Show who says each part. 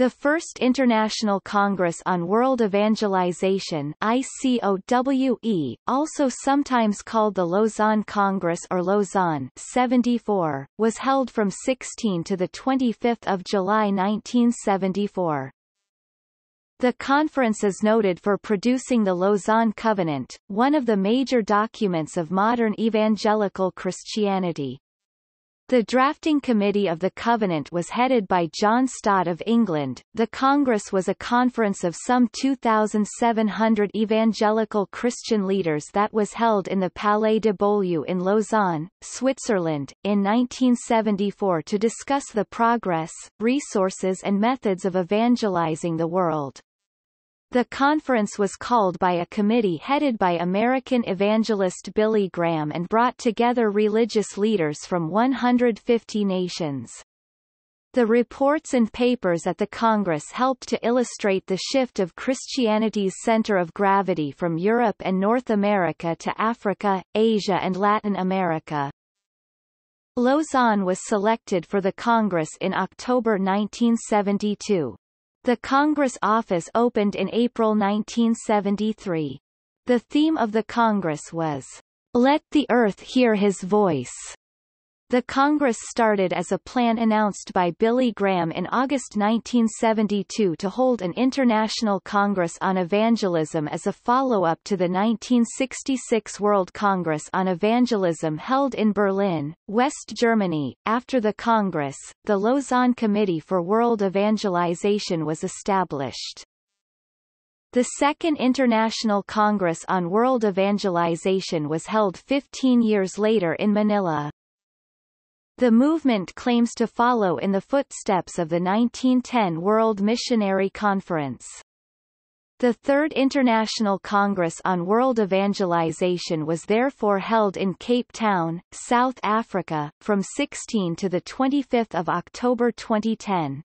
Speaker 1: The First International Congress on World Evangelization ICOWE, also sometimes called the Lausanne Congress or Lausanne 74, was held from 16 to 25 July 1974. The conference is noted for producing the Lausanne Covenant, one of the major documents of modern evangelical Christianity. The drafting committee of the Covenant was headed by John Stott of England. The Congress was a conference of some 2,700 evangelical Christian leaders that was held in the Palais de Beaulieu in Lausanne, Switzerland, in 1974 to discuss the progress, resources and methods of evangelizing the world. The conference was called by a committee headed by American evangelist Billy Graham and brought together religious leaders from 150 nations. The reports and papers at the Congress helped to illustrate the shift of Christianity's center of gravity from Europe and North America to Africa, Asia and Latin America. Lausanne was selected for the Congress in October 1972. The Congress office opened in April 1973. The theme of the Congress was, Let the Earth Hear His Voice, the Congress started as a plan announced by Billy Graham in August 1972 to hold an International Congress on Evangelism as a follow-up to the 1966 World Congress on Evangelism held in Berlin, West Germany. After the Congress, the Lausanne Committee for World Evangelization was established. The Second International Congress on World Evangelization was held 15 years later in Manila. The movement claims to follow in the footsteps of the 1910 World Missionary Conference. The Third International Congress on World Evangelization was therefore held in Cape Town, South Africa, from 16 to 25 October 2010.